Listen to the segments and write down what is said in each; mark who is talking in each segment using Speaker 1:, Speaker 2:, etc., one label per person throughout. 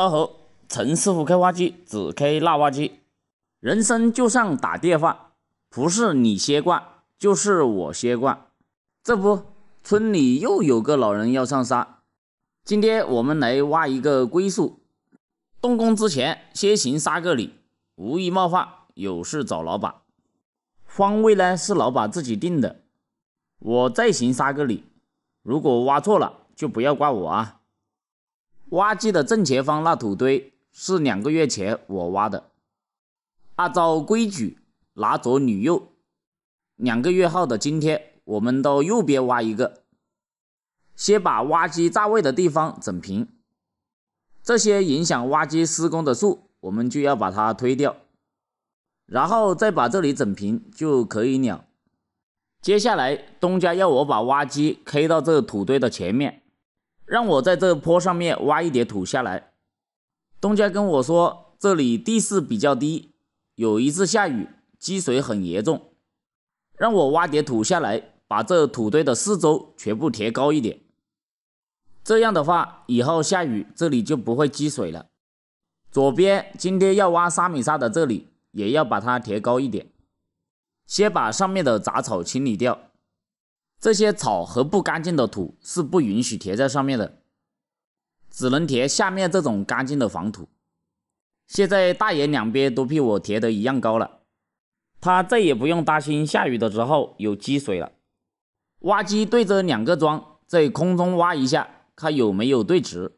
Speaker 1: 二和陈师傅开挖机，只开那挖机。人生就像打电话，不是你先挂，就是我先挂。这不，村里又有个老人要上山。今天我们来挖一个归宿。动工之前，先行三个礼，无意冒犯，有事找老板。方位呢，是老板自己定的。我再行三个礼，如果挖错了，就不要怪我啊。挖机的正前方那土堆是两个月前我挖的。按照规矩，拿左女右。两个月后的今天，我们到右边挖一个。先把挖机占位的地方整平。这些影响挖机施工的树，我们就要把它推掉。然后再把这里整平就可以了。接下来，东家要我把挖机开到这土堆的前面。让我在这坡上面挖一点土下来。东家跟我说，这里地势比较低，有一次下雨，积水很严重。让我挖点土下来，把这土堆的四周全部填高一点。这样的话，以后下雨这里就不会积水了。左边今天要挖沙米沙的这里，也要把它填高一点。先把上面的杂草清理掉。这些草和不干净的土是不允许填在上面的，只能填下面这种干净的黄土。现在大爷两边都比我填的一样高了，他再也不用担心下雨的时候有积水了。挖机对着两个桩在空中挖一下，看有没有对直。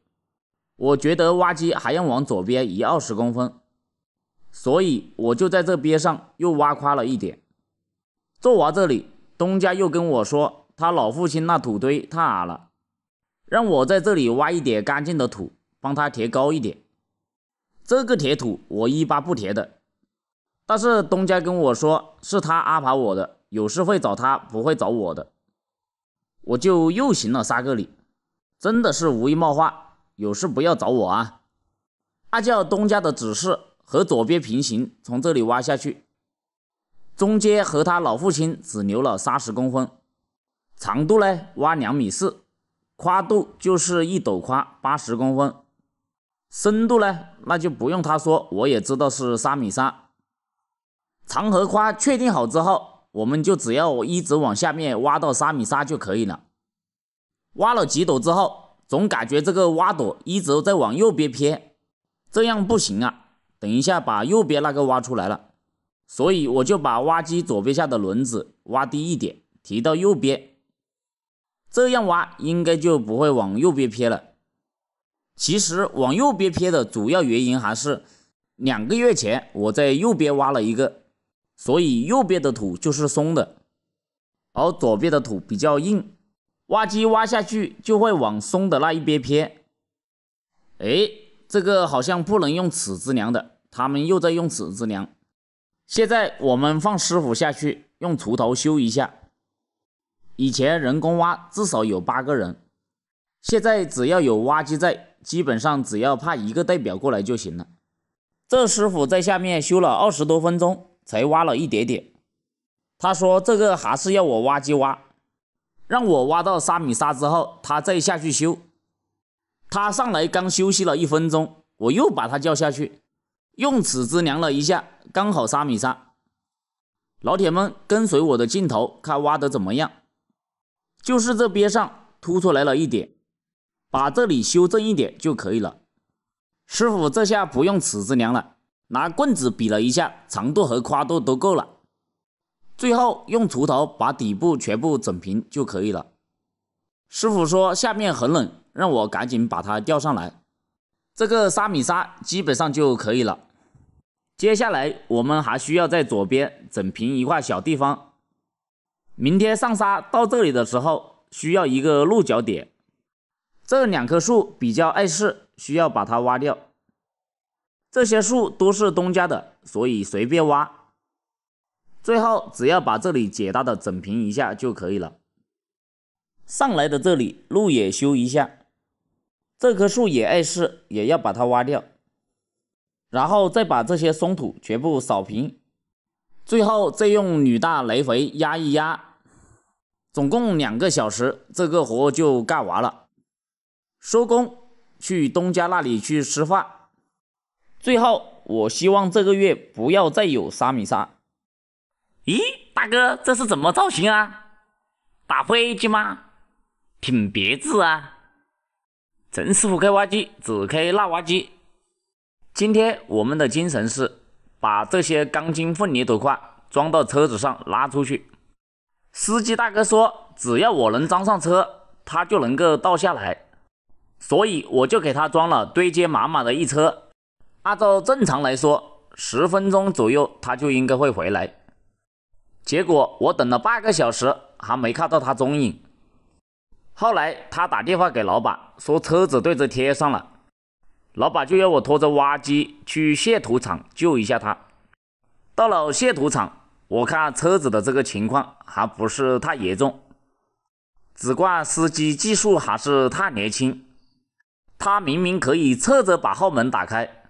Speaker 1: 我觉得挖机还要往左边移二十公分，所以我就在这边上又挖宽了一点。做完这里。东家又跟我说，他老父亲那土堆太矮了，让我在这里挖一点干净的土，帮他填高一点。这个填土我一般不填的，但是东家跟我说是他安排我的，有事会找他，不会找我的。我就又行了三个礼，真的是无意冒犯，有事不要找我啊。按照东家的指示，和左边平行，从这里挖下去。中间和他老父亲只留了三十公分长度呢，挖两米四，宽度就是一斗宽八十公分，深度呢那就不用他说，我也知道是三米三。长和宽确定好之后，我们就只要一直往下面挖到三米三就可以了。挖了几斗之后，总感觉这个挖斗一直在往右边偏，这样不行啊！等一下把右边那个挖出来了。所以我就把挖机左边下的轮子挖低一点，提到右边，这样挖应该就不会往右边偏了。其实往右边偏的主要原因还是两个月前我在右边挖了一个，所以右边的土就是松的，而左边的土比较硬，挖机挖下去就会往松的那一边偏。哎，这个好像不能用尺子量的，他们又在用尺子量。现在我们放师傅下去，用锄头修一下。以前人工挖至少有八个人，现在只要有挖机在，基本上只要派一个代表过来就行了。这师傅在下面修了二十多分钟，才挖了一点点。他说这个还是要我挖机挖，让我挖到三米沙之后，他再下去修。他上来刚休息了一分钟，我又把他叫下去，用尺子量了一下。刚好三米三，老铁们跟随我的镜头看挖的怎么样，就是这边上凸出来了一点，把这里修正一点就可以了。师傅这下不用尺子量了，拿棍子比了一下，长度和宽度都够了。最后用锄头把底部全部整平就可以了。师傅说下面很冷，让我赶紧把它吊上来。这个三米三基本上就可以了。接下来我们还需要在左边整平一块小地方。明天上沙到这里的时候需要一个鹿角点，这两棵树比较碍事，需要把它挖掉。这些树都是东家的，所以随便挖。最后只要把这里简单的整平一下就可以了。上来的这里路也修一下，这棵树也碍事，也要把它挖掉。然后再把这些松土全部扫平，最后再用铝大来回压一压，总共两个小时，这个活就干完了。收工，去东家那里去吃饭。最后，我希望这个月不要再有沙米沙。咦，大哥，这是怎么造型啊？打飞机吗？挺别致啊。陈师傅开挖机，只开那挖机。今天我们的精神是把这些钢筋混凝土块装到车子上拉出去。司机大哥说，只要我能装上车，他就能够倒下来。所以我就给他装了堆积满满的一车。按照正常来说，十分钟左右他就应该会回来。结果我等了半个小时，还没看到他踪影。后来他打电话给老板，说车子对着贴上了。老板就要我拖着挖机去卸土场救一下他。到了卸土场，我看车子的这个情况还不是太严重，只怪司机技术还是太年轻。他明明可以侧着把后门打开，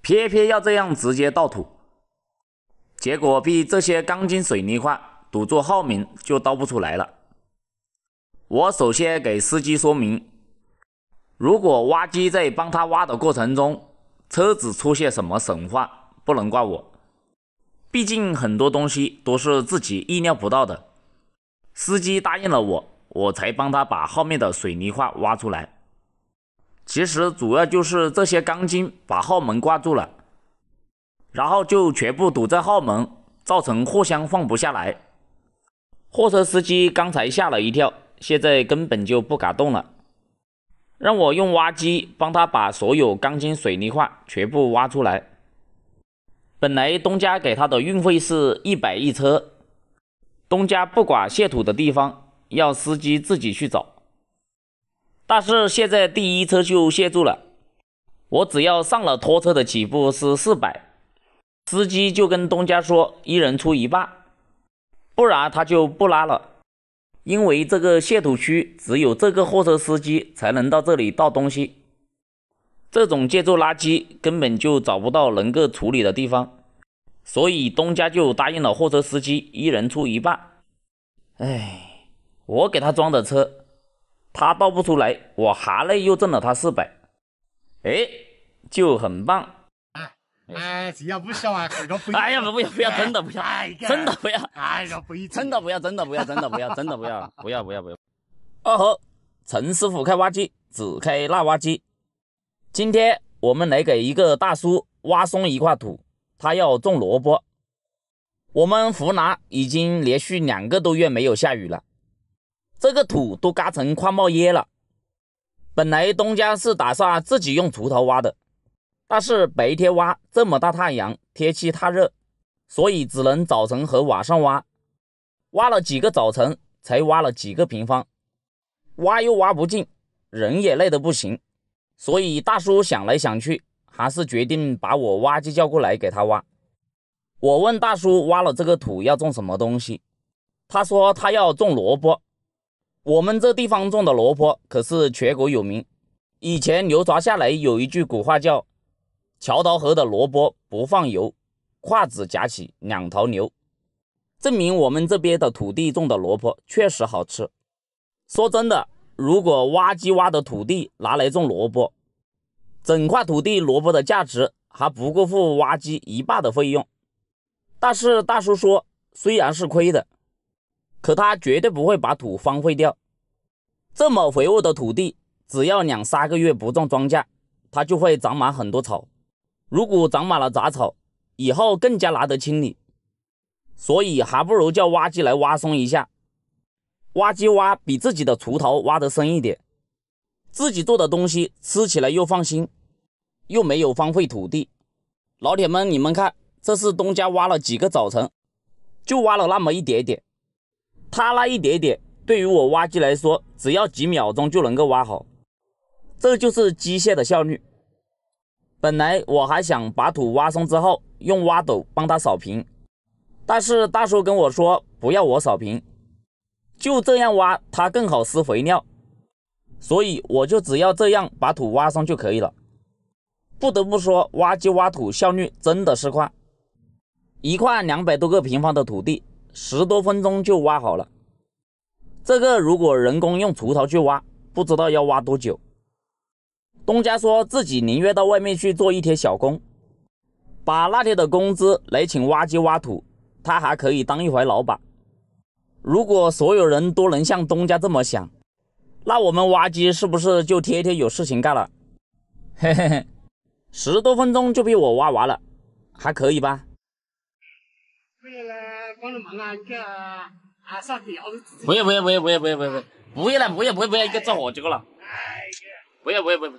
Speaker 1: 偏偏要这样直接倒土，结果被这些钢筋水泥块堵住后门就倒不出来了。我首先给司机说明。如果挖机在帮他挖的过程中，车子出现什么损坏，不能怪我。毕竟很多东西都是自己意料不到的。司机答应了我，我才帮他把后面的水泥块挖出来。其实主要就是这些钢筋把后门挂住了，然后就全部堵在后门，造成货箱放不下来。货车司机刚才吓了一跳，现在根本就不敢动了。让我用挖机帮他把所有钢筋水泥块全部挖出来。本来东家给他的运费是一百一车，东家不管卸土的地方，要司机自己去找。但是现在第一车就卸住了，我只要上了拖车的起步是四百，司机就跟东家说一人出一半，不然他就不拉了。因为这个卸土区只有这个货车司机才能到这里倒东西，这种建筑垃圾根本就找不到能够处理的地方，所以东家就答应了货车司机，一人出一半。哎，我给他装的车，他倒不出来，我含泪又挣了他四百，哎，就很棒。哎，这样不笑啊，不哥！哎呀，不要不要，真的不要！哎，真的不要！哎呀，真的不要，真的不要，真的不要，真的不要，不要不要不要。二 吼，陈师傅开挖机，只开那挖机。今天我们来给一个大叔挖松一块土，他要种萝卜。我们湖南已经连续两个多月没有下雨了，这个土都嘎成快冒烟了。本来东家是打算自己用锄头挖的。但是白天挖这么大太阳，天气太热，所以只能早晨和晚上挖。挖了几个早晨，才挖了几个平方，挖又挖不进，人也累得不行。所以大叔想来想去，还是决定把我挖机叫过来给他挖。我问大叔挖了这个土要种什么东西，他说他要种萝卜。我们这地方种的萝卜可是全国有名，以前流传下来有一句古话叫。桥头河的萝卜不放油，筷子夹起两头牛，证明我们这边的土地种的萝卜确实好吃。说真的，如果挖机挖的土地拿来种萝卜，整块土地萝卜的价值还不够付挖机一半的费用。但是大叔说，虽然是亏的，可他绝对不会把土荒废掉。这么肥沃的土地，只要两三个月不种庄稼，它就会长满很多草。如果长满了杂草，以后更加难得清理，所以还不如叫挖机来挖松一下。挖机挖比自己的锄头挖得深一点，自己做的东西吃起来又放心，又没有荒废土地。老铁们，你们看，这是东家挖了几个早晨，就挖了那么一点点，他那一点点对于我挖机来说，只要几秒钟就能够挖好，这就是机械的效率。本来我还想把土挖松之后用挖斗帮他扫平，但是大叔跟我说不要我扫平，就这样挖他更好施肥料，所以我就只要这样把土挖松就可以了。不得不说，挖机挖土效率真的是快，一块两百多个平方的土地，十多分钟就挖好了。这个如果人工用锄头去挖，不知道要挖多久。东家说自己宁愿到外面去做一天小工，把那天的工资来请挖机挖土，他还可以当一回老板。如果所有人都能像东家这么想，那我们挖机是不是就天天有事情干了？嘿嘿，嘿，十多分钟就被我挖完了，还可以吧？不要了，帮着忙啊，一个啊啥不要不要，不要不要不要不要不要不要不要了，不要不要一个做好就够了，不要不要不要。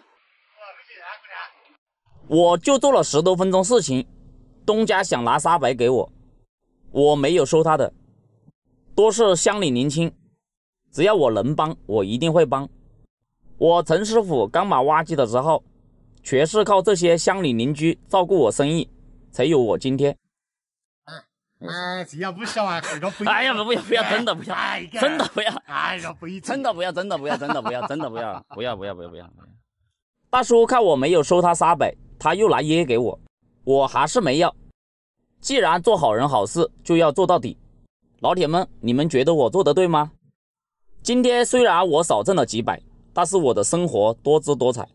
Speaker 1: 我就做了十多分钟事情，东家想拿三百给我，我没有收他的，都是乡里邻居，只要我能帮，我一定会帮。我陈师傅刚买挖机的时候，全是靠这些乡里邻居照顾我生意，才有我今天。哎，这样不行啊！这个不 哎呀，不要，不要，真的不要！哎，真的不要！哎呀，不，真的不要，真的不要，真的不要，真的不要，不要，不要，不要，不要！大叔，看我没有收他三百。他又拿烟给我，我还是没要。既然做好人好事，就要做到底。老铁们，你们觉得我做的对吗？今天虽然我少挣了几百，但是我的生活多姿多彩。